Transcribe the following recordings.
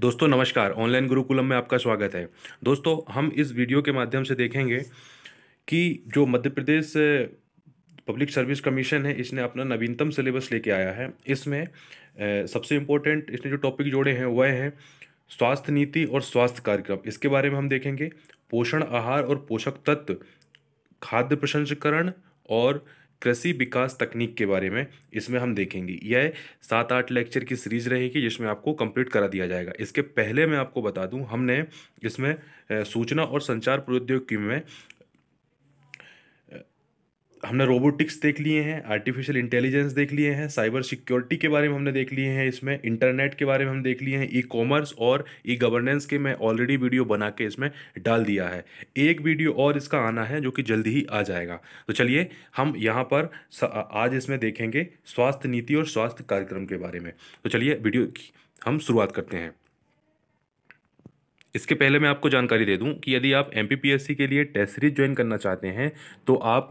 दोस्तों नमस्कार ऑनलाइन गुरुकुलम में आपका स्वागत है दोस्तों हम इस वीडियो के माध्यम से देखेंगे कि जो Madhya Pradesh public service commission है इसने अपना नवीनतम सिलेबस लेके आया है इसमें सबसे इम्पोर्टेंट इसने जो टॉपिक जोड़े हैं वह हैं स्वास्थ्य नीति और स्वास्थ्य कार्यक्रम इसके बारे में हम देखेंगे पोषण आहार और पोषक तत्व खाद्य प्रसंस्करण और कृषि विकास तकनीक के बारे में इसमें हम देखेंगे यह सात आठ लेक्चर की सीरीज रहेगी जिसमें आपको कंप्लीट करा दिया जाएगा इसके पहले मैं आपको बता दूं हमने इसमें सूचना और संचार प्रौद्योगिकी में हमने रोबोटिक्स देख लिए हैं आर्टिफिशियल इंटेलिजेंस देख लिए हैं साइबर सिक्योरिटी के बारे में हमने देख लिए हैं इसमें इंटरनेट के बारे में हम देख लिए हैं ई कॉमर्स और ई गवर्नेंस के मैं ऑलरेडी वीडियो बना के इसमें डाल दिया है एक वीडियो और इसका आना है जो कि जल्दी ही आ जाएगा तो चलिए हम यहाँ पर आज इसमें देखेंगे स्वास्थ्य नीति और स्वास्थ्य कार्यक्रम के बारे में तो चलिए वीडियो की हम शुरुआत करते हैं इसके पहले मैं आपको जानकारी दे दूं कि यदि आप एम के लिए टेस्ट सीरीज ज्वाइन करना चाहते हैं तो आप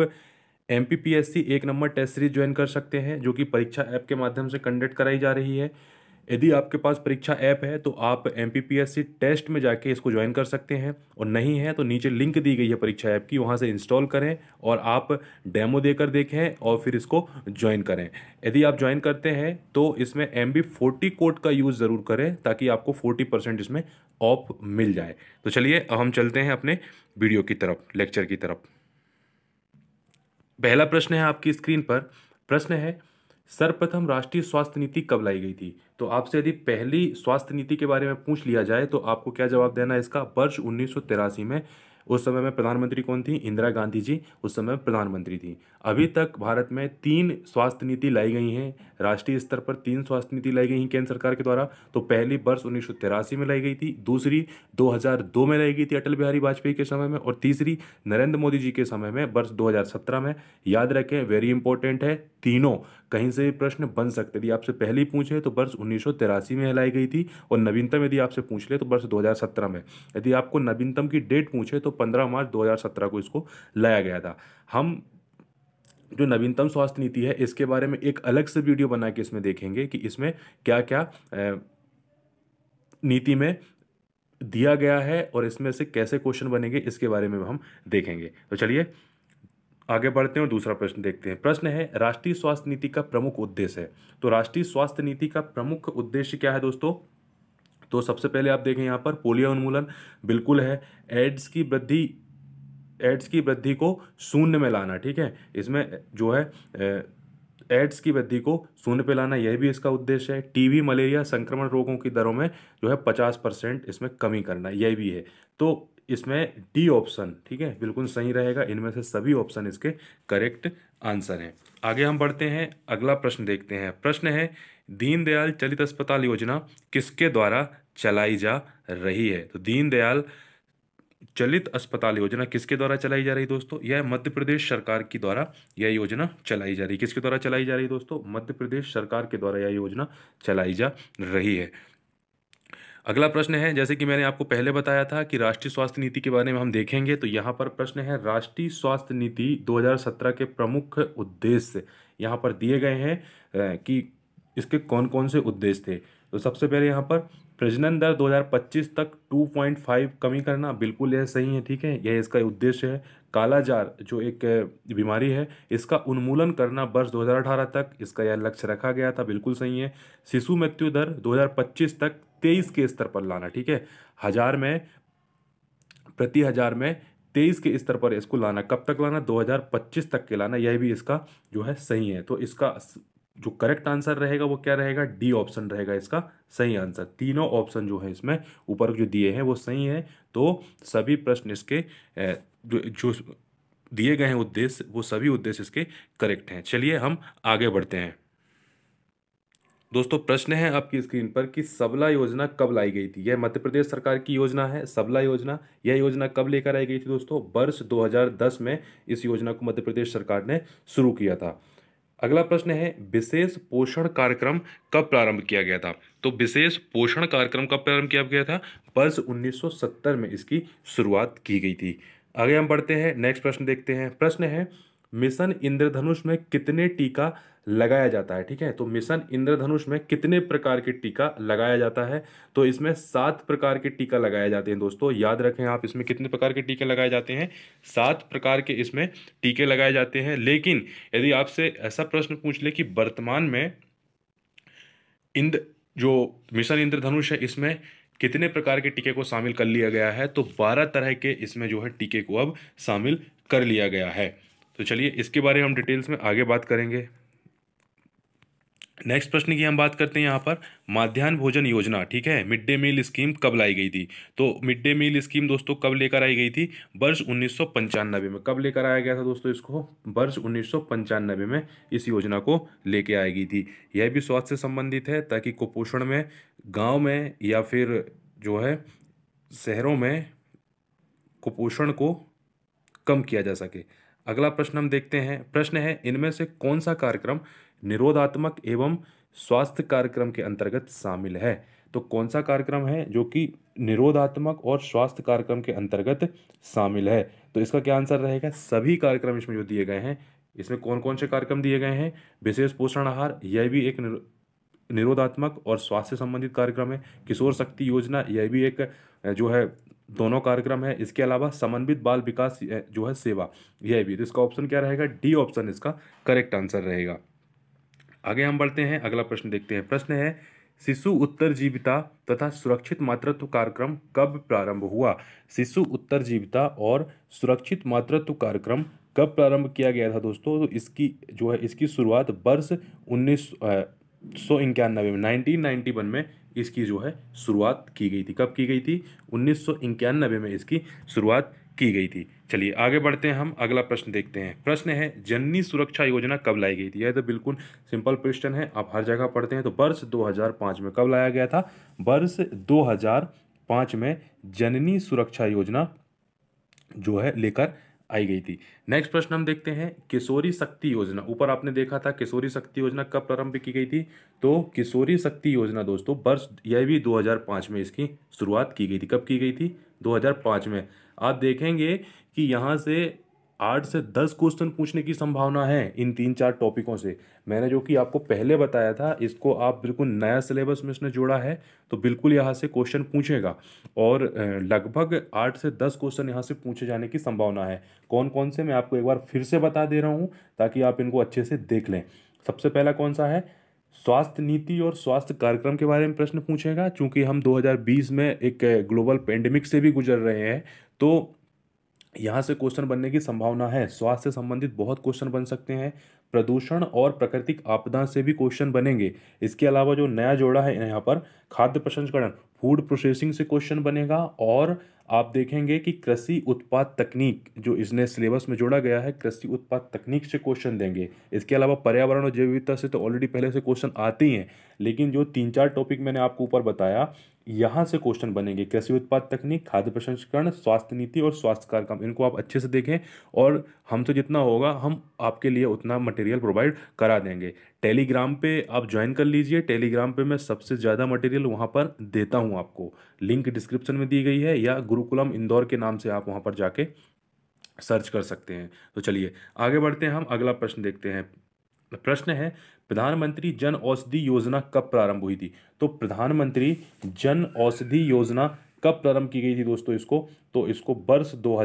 एम एक नंबर टेस्ट सीरीज ज्वाइन कर सकते हैं जो कि परीक्षा ऐप के माध्यम से कंडक्ट कराई जा रही है यदि आपके पास परीक्षा ऐप है तो आप एम टेस्ट में जाके इसको ज्वाइन कर सकते हैं और नहीं है तो नीचे लिंक दी गई है परीक्षा ऐप की वहाँ से इंस्टॉल करें और आप डेमो देकर देखें और फिर इसको ज्वाइन करें यदि आप ज्वाइन करते हैं तो इसमें एम बी कोड का यूज़ ज़रूर करें ताकि आपको फोर्टी परसेंट इसमें ऑफ मिल जाए तो चलिए हम चलते हैं अपने वीडियो की तरफ लेक्चर की तरफ पहला प्रश्न है आपकी स्क्रीन पर प्रश्न है सर्वप्रथम राष्ट्रीय स्वास्थ्य नीति कब लाई गई थी तो आपसे यदि पहली स्वास्थ्य नीति के बारे में पूछ लिया जाए तो आपको क्या जवाब देना है इसका वर्ष उन्नीस में उस समय में प्रधानमंत्री कौन थी इंदिरा गांधी जी उस समय प्रधानमंत्री थी अभी तक भारत में तीन स्वास्थ्य नीति लाई गई हैं राष्ट्रीय स्तर पर तीन स्वास्थ्य नीति लाई गई हैं केंद्र सरकार के द्वारा तो पहली वर्ष उन्नीस में लाई गई थी दूसरी 2002 में लाई गई थी अटल बिहारी वाजपेयी के समय में और तीसरी नरेंद्र मोदी जी के समय में वर्ष दो में याद रखें वेरी इंपॉर्टेंट है तीनों कहीं से भी प्रश्न बन सकते यदि आपसे पहली पूछे तो वर्ष उन्नीस में लाई गई थी और नवीनतम यदि आपसे पूछ ले तो वर्ष दो में यदि आपको नवीनतम की डेट पूछे तो तो 15 मार्च 2017 को इसको लाया गया था हम जो नवीनतम स्वास्थ्य नीति है इसके बारे में एक अलग से वीडियो बना के इसमें देखेंगे कि इसमें क्या क्या नीति में दिया गया है और इसमें से कैसे क्वेश्चन बनेंगे इसके बारे में हम देखेंगे तो चलिए आगे बढ़ते हैं और दूसरा प्रश्न देखते हैं प्रश्न है राष्ट्रीय स्वास्थ्य नीति का प्रमुख उद्देश्य है तो राष्ट्रीय स्वास्थ्य नीति का प्रमुख उद्देश्य क्या है दोस्तों तो सबसे पहले आप देखें यहाँ पर पोलियो उन्मूलन बिल्कुल है एड्स की वृद्धि एड्स की वृद्धि को शून्य में लाना ठीक है इसमें जो है एड्स की वृद्धि को शून्य पे लाना यह भी इसका उद्देश्य है टीवी मलेरिया संक्रमण रोगों की दरों में जो है पचास परसेंट इसमें कमी करना यह भी है तो इसमें डी ऑप्शन ठीक है बिल्कुल सही रहेगा इनमें से सभी ऑप्शन इसके करेक्ट आंसर हैं आगे हम बढ़ते हैं अगला प्रश्न देखते हैं प्रश्न है दीनदयाल चलित अस्पताल योजना किसके द्वारा चलाई जा रही है तो दीनदयाल चलित अस्पताल योजना किसके द्वारा चलाई जा रही दोस्तों यह मध्य प्रदेश सरकार की द्वारा यह योजना चलाई जा रही है किसके द्वारा चलाई जा रही है दोस्तों मध्य प्रदेश सरकार के द्वारा यह योजना चलाई जा रही है अगला प्रश्न है जैसे कि मैंने आपको पहले बताया था कि राष्ट्रीय स्वास्थ्य नीति के बारे में हम देखेंगे तो यहाँ पर प्रश्न है राष्ट्रीय स्वास्थ्य नीति 2017 के प्रमुख उद्देश्य यहाँ पर दिए गए हैं कि इसके कौन कौन से उद्देश्य थे तो सबसे पहले यहाँ पर प्रजनन दर 2025 तक 2.5 कमी करना बिल्कुल यह सही है ठीक है यह इसका उद्देश्य है कालाजार जो एक बीमारी है इसका उन्मूलन करना वर्ष 2018 तक इसका यह लक्ष्य रखा गया था बिल्कुल सही है शिशु मृत्यु दर 2025 तक 23 के स्तर पर लाना ठीक है हजार में प्रति हजार में तेईस के स्तर पर इसको लाना कब तक लाना 2025 तक के लाना यह भी इसका जो है सही है तो इसका जो करेक्ट आंसर रहेगा वो क्या रहेगा डी ऑप्शन रहेगा इसका सही आंसर तीनों ऑप्शन जो है इसमें ऊपर जो दिए हैं वो सही है तो सभी प्रश्न इसके जो, जो दिए गए हैं उद्देश्य वो सभी उद्देश्य इसके करेक्ट हैं चलिए हम आगे बढ़ते हैं दोस्तों प्रश्न है आपकी स्क्रीन पर कि सबला योजना कब लाई गई थी यह मध्य प्रदेश सरकार की योजना है सबला योजना यह योजना कब लेकर आई गई थी दोस्तों वर्ष 2010 में इस योजना को मध्य प्रदेश सरकार ने शुरू किया था अगला प्रश्न है विशेष पोषण कार्यक्रम कब प्रारंभ किया गया था तो विशेष पोषण कार्यक्रम कब प्रारंभ किया गया था वर्ष 1970 में इसकी शुरुआत की गई थी आगे हम बढ़ते हैं नेक्स्ट प्रश्न देखते हैं प्रश्न है मिशन इंद्रधनुष में कितने टीका लगाया जाता है ठीक है तो मिशन इंद्रधनुष में कितने प्रकार के टीका लगाया जाता है तो इसमें सात प्रकार के टीका लगाए जाते हैं दोस्तों याद रखें आप इसमें कितने प्रकार के टीके लगाए जाते हैं सात प्रकार के इसमें टीके लगाए जाते हैं लेकिन यदि आपसे ऐसा प्रश्न पूछ ले कि वर्तमान में इंद्र जो मिशन इंद्रधनुष है इसमें कितने प्रकार के टीके को शामिल कर लिया गया है तो बारह तरह के इसमें जो है टीके को अब शामिल कर लिया गया है तो चलिए इसके बारे में हम डिटेल्स में आगे बात करेंगे नेक्स्ट प्रश्न की हम बात करते हैं यहाँ पर माध्यान्ह भोजन योजना ठीक है मिड डे मील स्कीम कब लाई गई थी तो मिड डे मील स्कीम दोस्तों कब लेकर आई गई थी वर्ष उन्नीस में कब लेकर आया गया था दोस्तों इसको वर्ष उन्नीस में इस योजना को लेके आई गई थी यह भी स्वास्थ्य से संबंधित है ताकि कुपोषण में गाँव में या फिर जो है शहरों में कुपोषण को कम किया जा सके अगला प्रश्न हम देखते हैं प्रश्न है इनमें से कौन सा कार्यक्रम निरोधात्मक एवं स्वास्थ्य कार्यक्रम के अंतर्गत शामिल है तो कौन सा कार्यक्रम है जो कि निरोधात्मक और स्वास्थ्य कार्यक्रम के अंतर्गत शामिल है तो इसका क्या आंसर रहेगा सभी कार्यक्रम इसमें जो दिए गए हैं इसमें कौन कौन से कार्यक्रम दिए गए हैं विशेष पोषण आहार यह भी एक निरोधात्मक और स्वास्थ्य संबंधित कार्यक्रम है किशोर शक्ति योजना यह भी एक जो है दोनों कार्यक्रम है इसके अलावा समन्वित बाल विकास जो है सेवा यह भी तो इसका ऑप्शन क्या रहेगा डी ऑप्शन इसका करेक्ट आंसर रहेगा आगे हम बढ़ते हैं अगला प्रश्न देखते हैं प्रश्न है शिशु उत्तर जीविता तथा सुरक्षित मातृत्व कार्यक्रम कब प्रारंभ हुआ शिशु उत्तर जीविता और सुरक्षित मातृत्व कार्यक्रम कब प्रारंभ किया गया था दोस्तों तो इसकी जो है इसकी शुरुआत वर्ष उन्नीस सौ इक्यानवे में नाइनटीन नाइन्टी वन में इसकी जो है शुरुआत की गई थी कब की गई थी उन्नीस में इसकी शुरुआत की गई थी चलिए आगे बढ़ते हैं हम अगला प्रश्न देखते हैं प्रश्न है जननी सुरक्षा योजना कब लाई गई थी यह तो बिल्कुल सिंपल प्रश्न है आप हर जगह पढ़ते हैं तो वर्ष 2005 में कब लाया गया था वर्ष 2005 में जननी सुरक्षा योजना जो है लेकर आई गई थी नेक्स्ट प्रश्न हम देखते हैं किशोरी शक्ति योजना ऊपर आपने देखा था किशोरी शक्ति योजना कब प्रारंभ की गई थी तो किशोरी शक्ति योजना दोस्तों वर्ष यह भी 2005 में इसकी शुरुआत की गई थी कब की गई थी 2005 में आप देखेंगे कि यहाँ से आठ से दस क्वेश्चन पूछने की संभावना है इन तीन चार टॉपिकों से मैंने जो कि आपको पहले बताया था इसको आप बिल्कुल नया सिलेबस में इसने जोड़ा है तो बिल्कुल यहाँ से क्वेश्चन पूछेगा और लगभग आठ से दस क्वेश्चन यहाँ से पूछे जाने की संभावना है कौन कौन से मैं आपको एक बार फिर से बता दे रहा हूँ ताकि आप इनको अच्छे से देख लें सबसे पहला कौन सा है स्वास्थ्य नीति और स्वास्थ्य कार्यक्रम के बारे में प्रश्न पूछेगा चूँकि हम 2020 में एक ग्लोबल पेंडेमिक से भी गुजर रहे हैं तो यहाँ से क्वेश्चन बनने की संभावना है स्वास्थ्य से संबंधित बहुत क्वेश्चन बन सकते हैं प्रदूषण और प्राकृतिक आपदा से भी क्वेश्चन बनेंगे इसके अलावा जो नया जोड़ा है यहाँ पर खाद्य प्रसंस्करण फूड प्रोसेसिंग से क्वेश्चन बनेगा और आप देखेंगे कि कृषि उत्पाद तकनीक जो इसने सिलेबस में जोड़ा गया है कृषि उत्पाद तकनीक से क्वेश्चन देंगे इसके अलावा पर्यावरण और जैव विविधता से तो ऑलरेडी पहले से क्वेश्चन आते ही हैं लेकिन जो तीन चार टॉपिक मैंने आपको ऊपर बताया यहाँ से क्वेश्चन बनेंगे कृषि उत्पाद तकनीक खाद्य प्रसंस्करण स्वास्थ्य नीति और स्वास्थ्य कार्यक्रम इनको आप अच्छे से देखें और हमसे जितना होगा हम आपके लिए उतना मटेरियल प्रोवाइड करा देंगे टेलीग्राम पे आप ज्वाइन कर लीजिए टेलीग्राम पे मैं सबसे ज़्यादा मटेरियल वहाँ पर देता हूँ आपको लिंक डिस्क्रिप्शन में दी गई है या गुरुकुलम इंदौर के नाम से आप वहाँ पर जाके सर्च कर सकते हैं तो चलिए आगे बढ़ते हैं हम अगला प्रश्न देखते हैं प्रश्न है प्रधानमंत्री जन औषधि योजना कब प्रारंभ हुई थी तो प्रधानमंत्री जन औषधि योजना कब प्रारंभ की गई थी दोस्तों इसको तो इसको वर्ष दो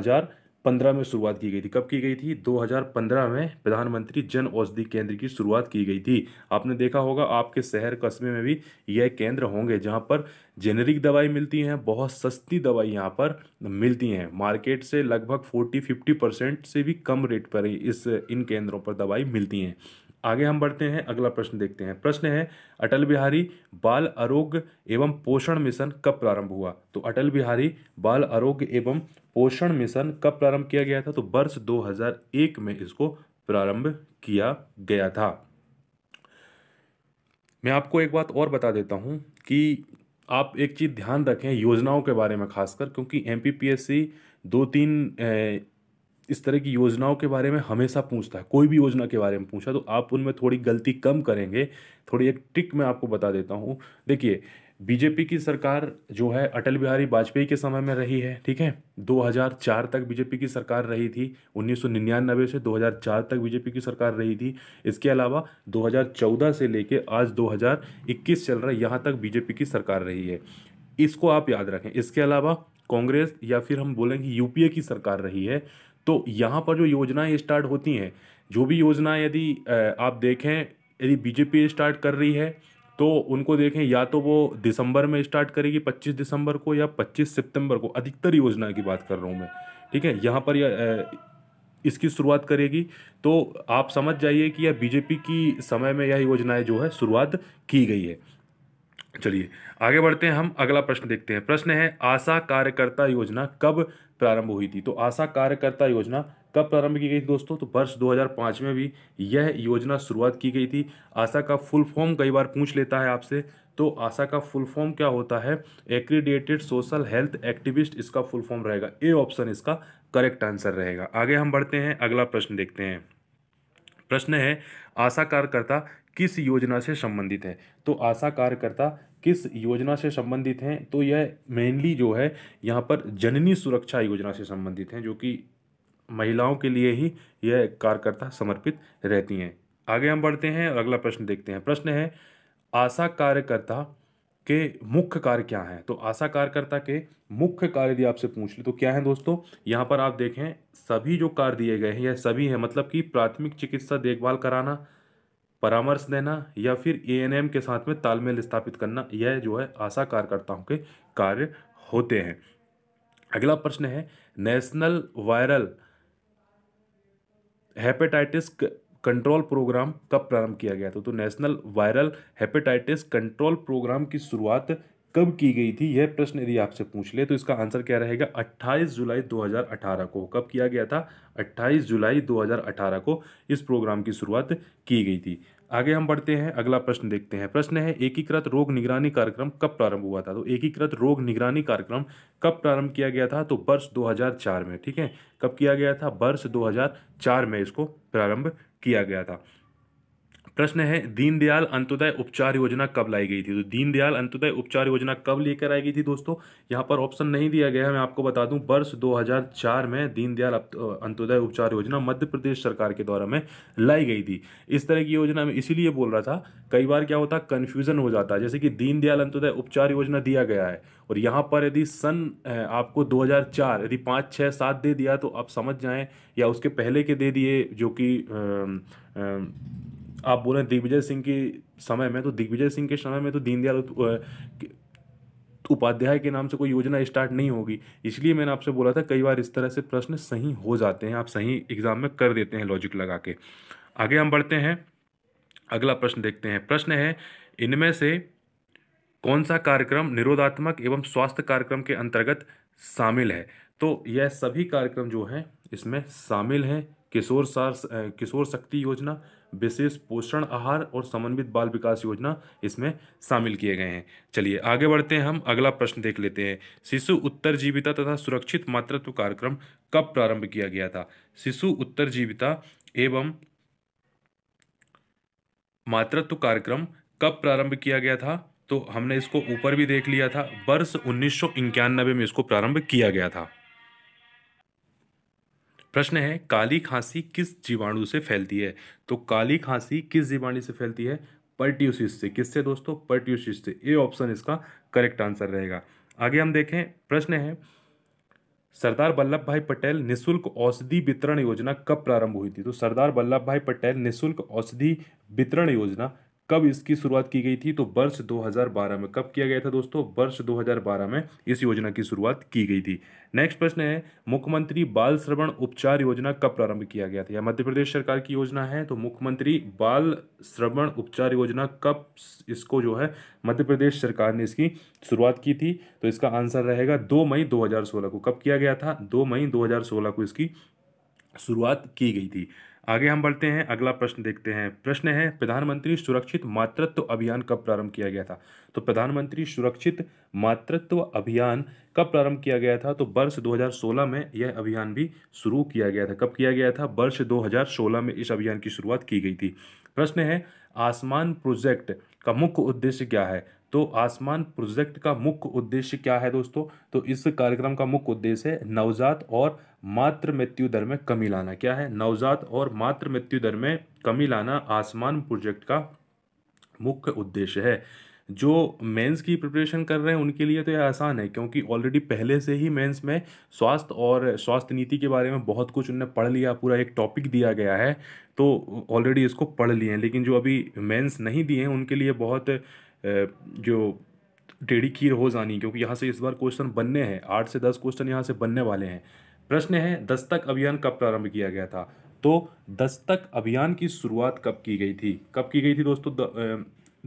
2015 में शुरुआत की गई थी कब की गई थी 2015 में प्रधानमंत्री जन औषधि केंद्र की शुरुआत की गई थी आपने देखा होगा आपके शहर कस्बे में भी यह केंद्र होंगे जहां पर जेनेरिक दवाई मिलती हैं बहुत सस्ती दवाई यहाँ पर मिलती हैं मार्केट से लगभग 40-50 परसेंट से भी कम रेट पर इस इन केंद्रों पर दवाई मिलती हैं आगे हम बढ़ते हैं अगला प्रश्न देखते हैं प्रश्न है अटल बिहारी बाल आरोग्य एवं पोषण मिशन कब प्रारंभ हुआ तो अटल बिहारी बाल आरोग्य एवं पोषण मिशन कब प्रारंभ किया गया था तो वर्ष 2001 में इसको प्रारंभ किया गया था मैं आपको एक बात और बता देता हूँ कि आप एक चीज़ ध्यान रखें योजनाओं के बारे में खासकर क्योंकि एम दो तीन इस तरह की योजनाओं के बारे में हमेशा पूछता है कोई भी योजना के बारे में पूछा तो आप उनमें थोड़ी गलती कम करेंगे थोड़ी एक ट्रिक मैं आपको बता देता हूँ देखिए बीजेपी की सरकार जो है अटल बिहारी वाजपेयी के समय में रही है ठीक है 2004 तक बीजेपी की सरकार रही थी 1999 से 2004 तक बीजेपी की सरकार रही थी इसके अलावा 2014 से लेके आज 2021 चल रहा है यहाँ तक बीजेपी की सरकार रही है इसको आप याद रखें इसके अलावा कांग्रेस या फिर हम बोलेंगे यूपीए की सरकार रही है तो यहाँ पर जो योजनाएं स्टार्ट होती हैं जो भी योजनाएं यदि आप देखें यदि बीजेपी स्टार्ट कर रही है तो उनको देखें या तो वो दिसंबर में स्टार्ट करेगी 25 दिसंबर को या 25 सितंबर को अधिकतर योजना की बात कर रहा हूँ मैं ठीक है यहाँ पर या, इसकी शुरुआत करेगी तो आप समझ जाइए कि यह बीजेपी की समय में यह योजनाएं जो है शुरुआत की गई है चलिए आगे बढ़ते हैं हम अगला प्रश्न देखते हैं प्रश्न है आशा कार्यकर्ता योजना कब प्रारंभ हुई थी तो आशा कार्यकर्ता योजना कब प्रारंभ की गई थी दोस्तों तो वर्ष 2005 में भी यह योजना शुरुआत की गई थी आशा का फुल फॉर्म कई बार पूछ लेता है आपसे तो आशा का फुल फॉर्म क्या होता है एक्रीडेटेड सोशल हेल्थ एक्टिविस्ट इसका फुल फॉर्म रहेगा ए ऑप्शन इसका करेक्ट आंसर रहेगा आगे हम बढ़ते हैं अगला प्रश्न देखते हैं प्रश्न है आशा कार्यकर्ता किस योजना से संबंधित है तो आशा कार्यकर्ता किस योजना से संबंधित हैं तो यह मेनली जो है यहाँ पर जननी सुरक्षा योजना से संबंधित हैं जो कि महिलाओं के लिए ही यह कार्यकर्ता समर्पित रहती हैं आगे हम बढ़ते हैं और अगला प्रश्न देखते हैं प्रश्न है आशा कार्यकर्ता के मुख्य कार्य क्या हैं तो आशा कार्यकर्ता के मुख्य कार्य यदि आपसे पूछ ली तो क्या है दोस्तों यहाँ पर आप देखें सभी जो कार्य दिए गए हैं यह सभी है मतलब कि प्राथमिक चिकित्सा देखभाल कराना परामर्श देना या फिर ए के साथ में तालमेल स्थापित करना यह जो है आशा कार्यकर्ताओं के कार्य होते हैं अगला प्रश्न है national viral hepatitis control programme कब प्रारंभ किया गया था तो, तो national viral hepatitis control programme की शुरुआत कब की गई थी यह प्रश्न यदि आपसे पूछ ले तो इसका आंसर क्या रहेगा 28 जुलाई 2018 को कब किया गया था 28 जुलाई 2018 को इस प्रोग्राम की शुरुआत की गई थी आगे हम बढ़ते हैं अगला प्रश्न देखते हैं प्रश्न है एकीकृत रोग निगरानी कार्यक्रम कब प्रारंभ हुआ था तो एकीकृत रोग निगरानी कार्यक्रम कब प्रारंभ किया गया था तो वर्ष 2004 में ठीक है कब किया गया था वर्ष 2004 में इसको प्रारंभ किया गया था प्रश्न है दीनदयाल अंत्योदय उपचार योजना कब लाई गई थी तो दीनदयाल अंत्योदय उपचार योजना कब लेकर आई गई थी दोस्तों यहाँ पर ऑप्शन नहीं दिया गया है मैं आपको बता दूं वर्ष 2004 में दीनदयाल अंत्योदय उपचार योजना मध्य प्रदेश सरकार के द्वारा में लाई गई थी इस तरह की योजना मैं इसीलिए बोल रहा था कई बार क्या होता कन्फ्यूजन हो जाता है जैसे कि दीनदयाल अंत्योदय उपचार योजना दिया गया है और यहाँ पर यदि सन आपको 2004 यदि पाँच छः सात दे दिया तो आप समझ जाएँ या उसके पहले के दे दिए जो कि आप बोलें दिग्विजय सिंह के समय में तो दिग्विजय सिंह के समय में तो दीनदयाल उपाध्याय के नाम से कोई योजना स्टार्ट नहीं होगी इसलिए मैंने आपसे बोला था कई बार इस तरह से प्रश्न सही हो जाते हैं आप सही एग्जाम में कर देते हैं लॉजिक लगा के आगे हम बढ़ते हैं अगला प्रश्न देखते हैं प्रश्न है इनमें से कौन सा कार्यक्रम निरोधात्मक एवं स्वास्थ्य कार्यक्रम के अंतर्गत शामिल है तो यह सभी कार्यक्रम जो हैं इसमें शामिल हैं किशोर सार किशोर शक्ति योजना विशेष पोषण आहार और समन्वित बाल विकास योजना इसमें शामिल किए गए हैं चलिए आगे बढ़ते हैं हम अगला प्रश्न देख लेते हैं शिशु उत्तर जीविता तथा सुरक्षित मातृत्व कार्यक्रम कब प्रारंभ किया गया था शिशु उत्तर जीविता एवं मातृत्व कार्यक्रम कब प्रारंभ किया गया था तो हमने इसको ऊपर भी देख लिया था वर्ष उन्नीस में इसको प्रारंभ किया गया था प्रश्न है काली खांसी किस जीवाणु से फैलती है तो काली खांसी किस जीवाणु से फैलती है पर्ट्यूसिस से किससे दोस्तों पर्ट्यूसिस से ए ऑप्शन इसका करेक्ट आंसर रहेगा आगे हम देखें प्रश्न है सरदार वल्लभ भाई पटेल निशुल्क औषधि वितरण योजना कब प्रारंभ हुई थी तो सरदार वल्लभ भाई पटेल निःशुल्क औषधि वितरण योजना कब इसकी शुरुआत की गई थी तो वर्ष 2012 में कब किया गया था दोस्तों वर्ष 2012 में इस योजना की शुरुआत की गई थी नेक्स्ट प्रश्न है मुख्यमंत्री बाल श्रवण उपचार योजना कब प्रारंभ किया गया था यह मध्य प्रदेश सरकार की योजना है तो मुख्यमंत्री बाल श्रवण उपचार योजना कब इसको जो है मध्य प्रदेश सरकार ने इसकी शुरुआत की थी तो इसका आंसर रहेगा दो मई दो को कब किया गया था दो मई दो को इसकी शुरुआत की गई थी आगे हम बढ़ते हैं अगला प्रश्न देखते हैं प्रश्न है प्रधानमंत्री सुरक्षित मातृत्व अभियान कब प्रारंभ किया गया था तो प्रधानमंत्री सुरक्षित मातृत्व अभियान कब प्रारंभ किया गया था तो वर्ष 2016 में यह अभियान भी शुरू किया गया था कब किया गया था वर्ष 2016 में इस अभियान की शुरुआत की गई थी प्रश्न है आसमान प्रोजेक्ट का मुख्य उद्देश्य क्या है तो आसमान प्रोजेक्ट का मुख्य उद्देश्य क्या है दोस्तों तो इस कार्यक्रम का मुख्य उद्देश्य है नवजात और मातृ मृत्यु दर में कमी लाना क्या है नवजात और मातृ मृत्यु दर में कमी लाना आसमान प्रोजेक्ट का मुख्य उद्देश्य है जो मेंस की प्रिपरेशन कर रहे हैं उनके लिए तो यह आसान है क्योंकि ऑलरेडी पहले से ही मेंस में स्वास्थ्य और स्वास्थ्य नीति के बारे में बहुत कुछ उनने पढ़ लिया पूरा एक टॉपिक दिया गया है तो ऑलरेडी इसको पढ़ लिए हैं लेकिन जो अभी मेंस नहीं दिए हैं उनके लिए बहुत जो टेढ़ी खीर हो जानी क्योंकि यहाँ से इस बार क्वेश्चन बनने हैं आठ से दस क्वेश्चन यहाँ से बनने वाले हैं प्रश्न है दस्तक अभियान कब प्रारंभ किया गया था तो दस्तक अभियान की शुरुआत कब की गई थी कब की गई थी दोस्तों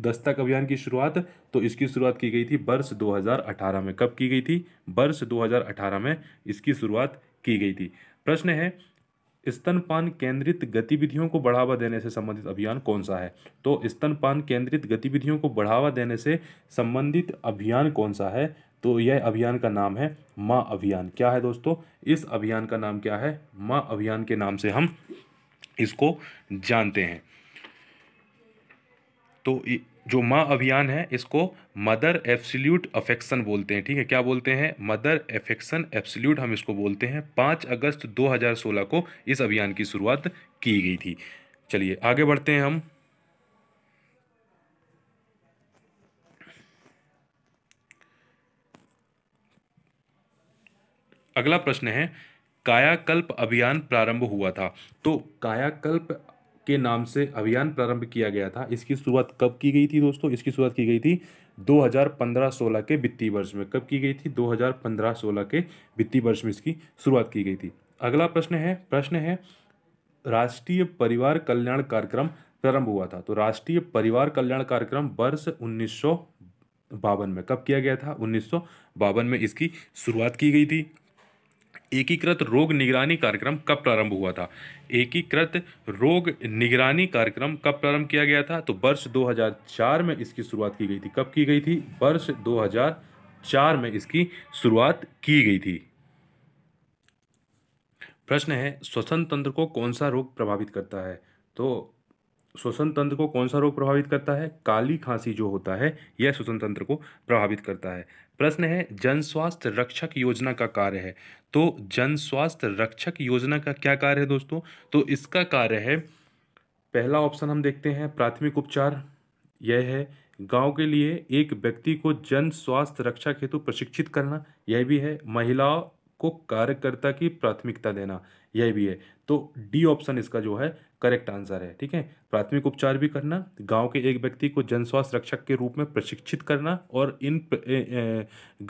दस्तक अभियान की शुरुआत तो इसकी शुरुआत की गई थी वर्ष 2018 में कब की गई थी वर्ष 2018 में इसकी शुरुआत की गई थी प्रश्न है स्तनपान केंद्रित गतिविधियों को बढ़ावा देने से संबंधित अभियान कौन सा है तो स्तनपान केंद्रित गतिविधियों को बढ़ावा देने से संबंधित अभियान कौन सा है तो यह अभियान का नाम है माँ अभियान क्या है दोस्तों इस अभियान का नाम क्या है माँ अभियान के नाम से हम इसको जानते हैं तो जो माँ अभियान है इसको मदर एफ्सल्यूट अफेक्शन बोलते हैं ठीक है क्या बोलते हैं मदर एफेक्शन एफ्सल्यूट हम इसको बोलते हैं पाँच अगस्त 2016 को इस अभियान की शुरुआत की गई थी चलिए आगे बढ़ते हैं हम अगला प्रश्न है कायाकल्प अभियान प्रारंभ हुआ था तो कायाकल्प के नाम से अभियान प्रारंभ किया गया था इसकी शुरुआत कब की गई थी दोस्तों इसकी शुरुआत की गई थी 2015-16 के वित्तीय वर्ष में कब की गई थी 2015-16 के वित्तीय वर्ष में इसकी शुरुआत की गई थी अगला प्रश्न है प्रश्न है राष्ट्रीय परिवार कल्याण कार्यक्रम प्रारंभ हुआ था तो राष्ट्रीय परिवार कल्याण कार्यक्रम वर्ष उन्नीस में कब किया गया था उन्नीस में इसकी शुरुआत की गई थी एकीकृत रोग निगरानी कार्यक्रम कब प्रारंभ हुआ था एकीकृत रोग निगरानी कार्यक्रम कब प्रारंभ किया गया था तो वर्ष 2004 में इसकी शुरुआत की गई थी कब की गई थी वर्ष 2004 में इसकी शुरुआत की गई थी प्रश्न है श्वसन तंत्र को कौन सा रोग प्रभावित करता है तो श्वसन तंत्र को कौन सा रोग प्रभावित करता है काली खांसी जो होता है यह श्वसन तंत्र को प्रभावित करता है प्रश्न है जन स्वास्थ्य रक्षक योजना का कार्य है तो जन स्वास्थ्य रक्षक योजना का क्या कार्य है दोस्तों तो इसका कार्य है पहला ऑप्शन हम देखते हैं प्राथमिक उपचार यह है गांव के लिए एक व्यक्ति को जन स्वास्थ्य रक्षा हेतु प्रशिक्षित करना यह भी है महिलाओं को कार्यकर्ता की प्राथमिकता देना यह भी है तो डी ऑप्शन इसका जो है करेक्ट आंसर है ठीक है प्राथमिक उपचार भी करना गांव के एक व्यक्ति को जन स्वास्थ्य रक्षक के रूप में प्रशिक्षित करना और इन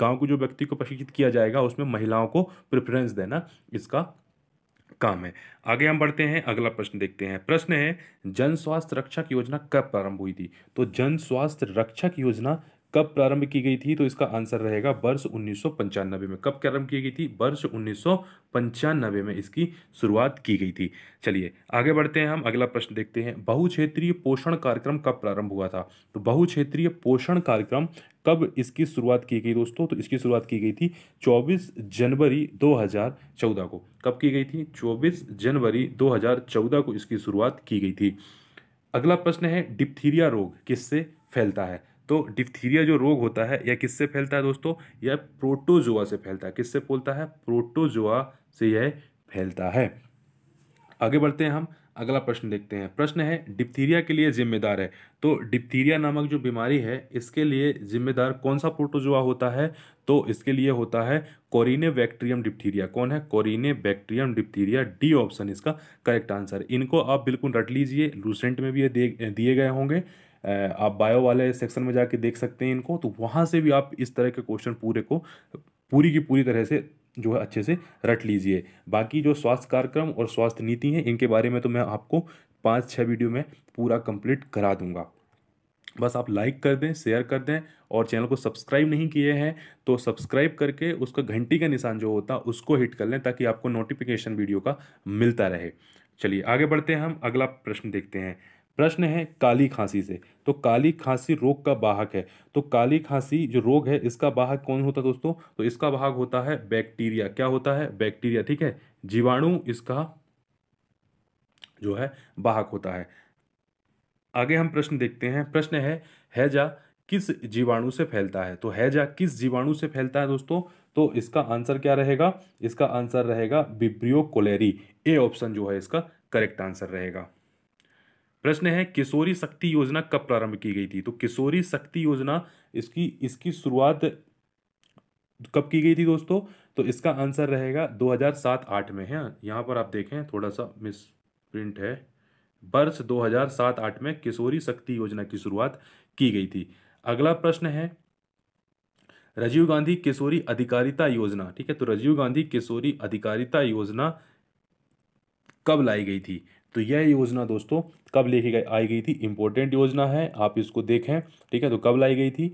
गांव के जो व्यक्ति को प्रशिक्षित किया जाएगा उसमें महिलाओं को प्रेफरेंस देना इसका काम है आगे हम बढ़ते हैं अगला प्रश्न देखते हैं प्रश्न है जन स्वास्थ्य रक्षक योजना कब प्रारंभ हुई थी तो जन स्वास्थ्य रक्षक योजना कब प्रारंभ की गई थी तो इसका आंसर रहेगा वर्ष उन्नीस में कब प्रारंभ की गई थी वर्ष उन्नीस में इसकी शुरुआत की गई थी चलिए आगे बढ़ते हैं हम अगला प्रश्न देखते हैं बहुक्षेत्रीय पोषण कार्यक्रम कब प्रारंभ हुआ था तो बहुक्षेत्रीय पोषण कार्यक्रम कब इसकी शुरुआत की गई दोस्तों तो इसकी शुरुआत की गई थी 24 जनवरी 2014 को कब की गई थी 24 जनवरी 2014 को इसकी शुरुआत की गई थी अगला प्रश्न है डिप्थीरिया रोग किससे फैलता है तो डिप्थीरिया जो रोग होता है यह किससे फैलता है दोस्तों यह प्रोटोजोआ से फैलता है किससे फैलता है प्रोटोजोआ से यह फैलता है आगे बढ़ते हैं हम अगला प्रश्न देखते हैं प्रश्न है डिप्थीरिया के लिए जिम्मेदार है तो डिप्थीरिया नामक जो बीमारी है इसके लिए जिम्मेदार कौन सा प्रोटोजोआ होता है तो इसके लिए होता है कोरिने बैक्टीरियम डिप्थीरिया कौन है corynebacterium diphtheria D option इसका करेक्ट आंसर इनको आप बिल्कुल रट लीजिए लूसेंट में भी ये दिए गए होंगे आप बायो वाले सेक्शन में जाके देख सकते हैं इनको तो वहाँ से भी आप इस तरह के क्वेश्चन पूरे को पूरी की पूरी तरह से जो है अच्छे से रट लीजिए बाकी जो स्वास्थ्य कार्यक्रम और स्वास्थ्य नीति है इनके बारे में तो मैं आपको पाँच छः वीडियो में पूरा कंप्लीट करा दूंगा बस आप लाइक कर दें शेयर कर दें और चैनल को सब्सक्राइब नहीं किए हैं तो सब्सक्राइब करके उसका घंटी का निशान जो होता है उसको हिट कर लें ताकि आपको नोटिफिकेशन वीडियो का मिलता रहे चलिए आगे बढ़ते हैं हम अगला प्रश्न देखते हैं प्रश्न है काली खांसी से तो काली खांसी रोग का बाहक है तो काली खांसी जो रोग है इसका बाहक कौन होता है दोस्तों तो इसका बाहक होता है बैक्टीरिया क्या होता है बैक्टीरिया ठीक है जीवाणु इसका जो है बाहक होता है आगे हम प्रश्न देखते हैं प्रश्न है हैजा किस जीवाणु से फैलता है तो हैजा किस जीवाणु से फैलता है दोस्तों तो इसका आंसर क्या रहेगा इसका आंसर रहेगा बिब्रियो कोलेरी ए ऑप्शन जो है इसका करेक्ट आंसर रहेगा प्रश्न है किशोरी शक्ति योजना कब प्रारंभ की गई थी तो किशोरी शक्ति योजना इसकी इसकी शुरुआत कब की गई थी दोस्तों तो इसका आंसर रहेगा 2007-8 में है हाँ, यहाँ पर आप देखें थोड़ा सा मिस प्रिंट है वर्ष 2007-8 में किशोरी शक्ति योजना की शुरुआत की गई थी अगला प्रश्न है राजीव गांधी किशोरी अधिकारिता योजना ठीक है तो राजीव गांधी किशोरी अधिकारिता योजना कब लाई गई थी तो यह योजना दोस्तों कब लेके आई गई थी इंपॉर्टेंट योजना है आप इसको देखें ठीक है तो कब लाई गई थी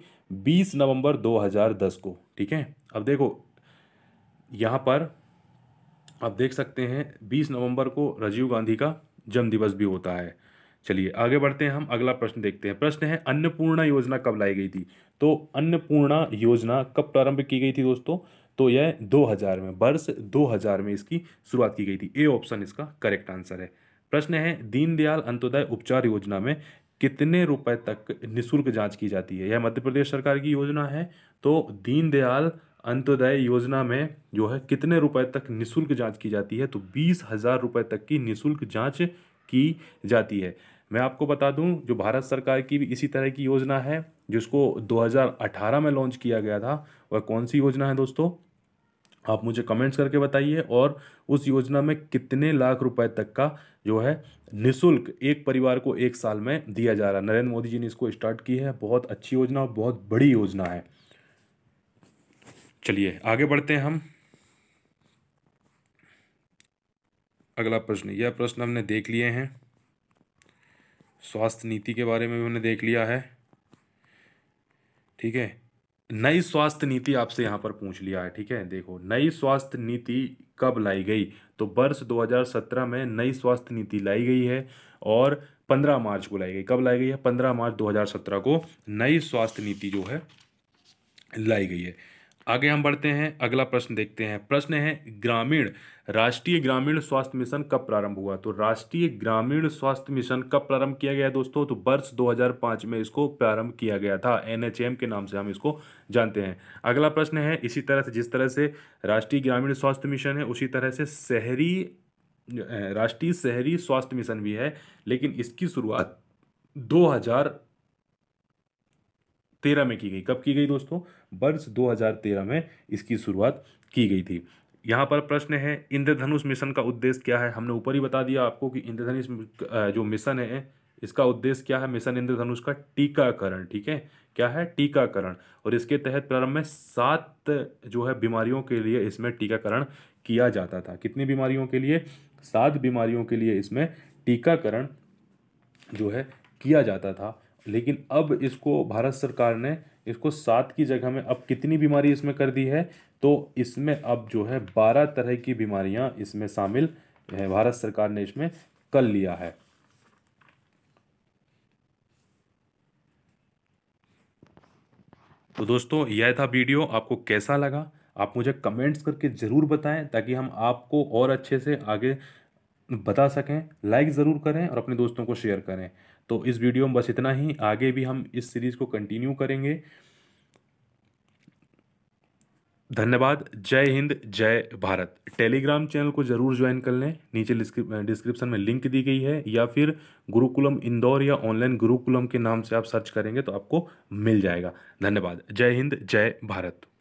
20 नवंबर 2010 को ठीक है अब देखो यहाँ पर आप देख सकते हैं 20 नवंबर को राजीव गांधी का जन्मदिवस भी होता है चलिए आगे बढ़ते हैं हम अगला प्रश्न देखते हैं प्रश्न है अन्नपूर्णा योजना कब लाई गई थी तो अन्नपूर्णा योजना कब प्रारंभ की गई थी दोस्तों तो यह 2000 में वर्ष 2000 में इसकी शुरुआत की गई थी ए ऑप्शन इसका करेक्ट आंसर है प्रश्न है दीनदयाल अंत्योदय उपचार योजना में कितने रुपए तक निशुल्क जांच की जाती है यह मध्य प्रदेश सरकार की योजना है तो दीनदयाल अंत्योदय योजना में जो है कितने रुपए तक निशुल्क जांच की जाती है तो बीस हज़ार रुपये तक की निशुल्क जांच की जाती है मैं आपको बता दूं जो भारत सरकार की भी इसी तरह की योजना है जिसको 2018 में लॉन्च किया गया था वह कौन सी योजना है दोस्तों आप मुझे कमेंट्स करके बताइए और उस योजना में कितने लाख रुपए तक का जो है निशुल्क एक परिवार को एक साल में दिया जा रहा है नरेंद्र मोदी जी ने इसको स्टार्ट की है बहुत अच्छी योजना और बहुत बड़ी योजना है चलिए आगे बढ़ते हैं हम अगला प्रश्न यह प्रश्न हमने देख लिए हैं स्वास्थ्य नीति के बारे में भी हमने देख लिया है ठीक है नई स्वास्थ्य नीति आपसे यहाँ पर पूछ लिया है ठीक है देखो नई स्वास्थ्य नीति कब लाई गई तो वर्ष 2017 में नई स्वास्थ्य नीति लाई गई है और 15 मार्च को लाई गई कब लाई गई है 15 मार्च 2017 को नई स्वास्थ्य नीति जो है लाई गई है आगे हम बढ़ते हैं अगला प्रश्न देखते हैं प्रश्न है ग्रामीण राष्ट्रीय ग्रामीण स्वास्थ्य मिशन कब प्रारंभ हुआ तो राष्ट्रीय ग्रामीण स्वास्थ्य मिशन कब प्रारंभ किया गया दोस्तों तो वर्ष 2005 में इसको प्रारंभ किया गया था एनएचएम के नाम से हम इसको जानते हैं अगला प्रश्न है इसी तरह से जिस तरह से राष्ट्रीय ग्रामीण स्वास्थ्य मिशन है उसी तरह से शहरी राष्ट्रीय शहरी स्वास्थ्य मिशन भी है लेकिन इसकी शुरुआत दो तेरह में की गई कब की गई दोस्तों वर्ष 2013 में इसकी शुरुआत की गई थी यहाँ पर प्रश्न है इंद्रधनुष मिशन का उद्देश्य क्या है हमने ऊपर ही बता दिया आपको कि इंद्रधनुष जो मिशन है इसका उद्देश्य क्या है मिशन इंद्रधनुष का टीकाकरण ठीक है क्या है टीकाकरण और इसके तहत प्रारंभ में सात जो है बीमारियों के लिए इसमें टीकाकरण किया जाता था कितनी बीमारियों के लिए सात बीमारियों के लिए इसमें टीकाकरण जो है किया जाता था लेकिन अब इसको भारत सरकार ने इसको सात की जगह में अब कितनी बीमारी इसमें कर दी है तो इसमें अब जो है बारह तरह की बीमारियां इसमें शामिल है भारत सरकार ने इसमें कर लिया है तो दोस्तों यह था वीडियो आपको कैसा लगा आप मुझे कमेंट्स करके ज़रूर बताएं ताकि हम आपको और अच्छे से आगे बता सकें लाइक ज़रूर करें और अपने दोस्तों को शेयर करें तो इस वीडियो में बस इतना ही आगे भी हम इस सीरीज़ को कंटिन्यू करेंगे धन्यवाद जय हिंद जय भारत टेलीग्राम चैनल को ज़रूर ज्वाइन कर लें नीचे डिस्क्रिप्शन में लिंक दी गई है या फिर गुरुकुलम इंदौर या ऑनलाइन गुरुकुलम के नाम से आप सर्च करेंगे तो आपको मिल जाएगा धन्यवाद जय हिंद जय भारत